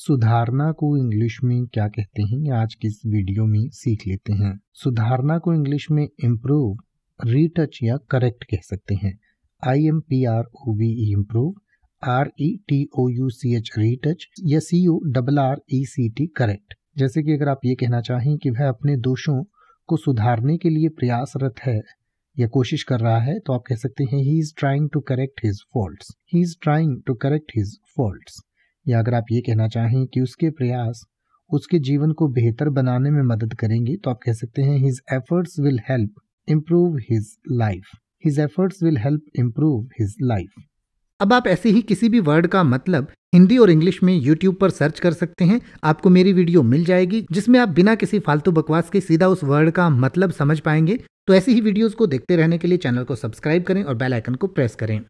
सुधारना को इंग्लिश में क्या कहते हैं आज की इस वीडियो में सीख लेते हैं सुधारना को इंग्लिश में इम्प्रूव रीटच या करेक्ट कह सकते हैं I M P R O V E improve R E T O U C H retouch या C O double R E C T correct जैसे कि अगर आप ये कहना चाहें कि वह अपने दोषों को सुधारने के लिए प्रयासरत है या कोशिश कर रहा है तो आप कह सकते हैं he is trying to correct his fault he is trying to correct his fault या अगर आप ये कहना चाहें कि उसके प्रयास उसके जीवन को बेहतर बनाने में मदद करेंगे तो आप कह सकते हैं his efforts will help improve his life his efforts will help improve his life अब आप ऐसे ही किसी भी वर्ड का मतलब हिंदी और इंग्लिश में यूट्यूब पर सर्च कर सकते हैं आपको मेरी वीडियो मिल जाएगी जिसमें आप बिना किसी फालतू बकवास के सीधा उस वर्ड का मतलब समझ पाएंगे तो ऐसी ही वीडियोस को देखते रहने के लिए चैनल को सब्सक्राइब करें और बेल आइकन को प्रेस करें